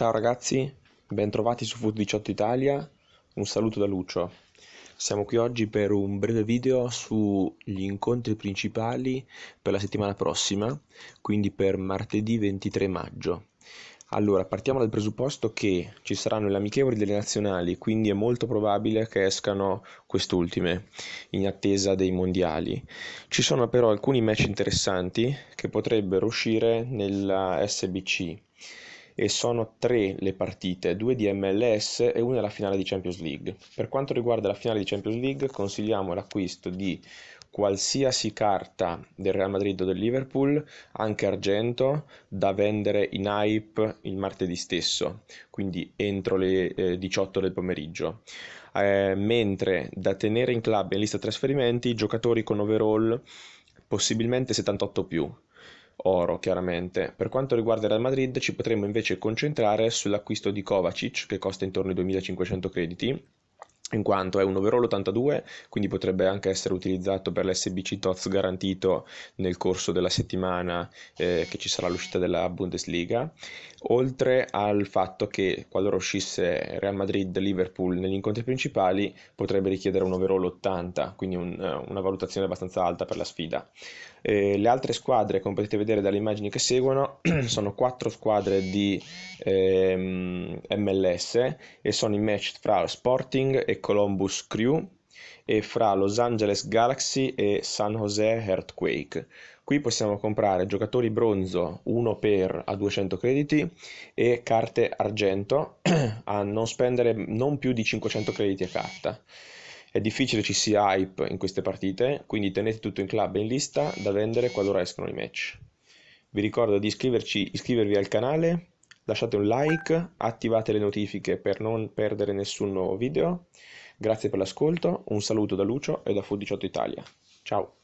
Ciao ragazzi, bentrovati su Food 18 Italia, un saluto da Lucio. Siamo qui oggi per un breve video sugli incontri principali per la settimana prossima, quindi per martedì 23 maggio. Allora, partiamo dal presupposto che ci saranno le amichevoli delle nazionali, quindi è molto probabile che escano quest'ultime, in attesa dei mondiali. Ci sono però alcuni match interessanti che potrebbero uscire nella SBC e sono tre le partite, due di MLS e una è la finale di Champions League. Per quanto riguarda la finale di Champions League consigliamo l'acquisto di qualsiasi carta del Real Madrid o del Liverpool, anche argento, da vendere in hype il martedì stesso, quindi entro le eh, 18 del pomeriggio. Eh, mentre da tenere in club in lista trasferimenti giocatori con overall possibilmente 78 più oro chiaramente. Per quanto riguarda il Real Madrid ci potremmo invece concentrare sull'acquisto di Kovacic che costa intorno ai 2500 crediti in quanto è un overall 82, quindi potrebbe anche essere utilizzato per l'SBC TOTS garantito nel corso della settimana eh, che ci sarà l'uscita della Bundesliga, oltre al fatto che qualora uscisse Real Madrid-Liverpool negli incontri principali potrebbe richiedere un overall 80, quindi un, eh, una valutazione abbastanza alta per la sfida. Eh, le altre squadre, come potete vedere dalle immagini che seguono, sono quattro squadre di ehm, MLS e sono i match fra Sporting e Columbus Crew e fra Los Angeles Galaxy e San Jose Earthquake. Qui possiamo comprare giocatori bronzo 1 per a 200 crediti e carte argento a non spendere non più di 500 crediti a carta. È difficile ci sia hype in queste partite, quindi tenete tutto in club e in lista da vendere qualora escono i match. Vi ricordo di iscrivervi al canale lasciate un like, attivate le notifiche per non perdere nessun nuovo video. Grazie per l'ascolto, un saluto da Lucio e da Food 18 Italia. Ciao!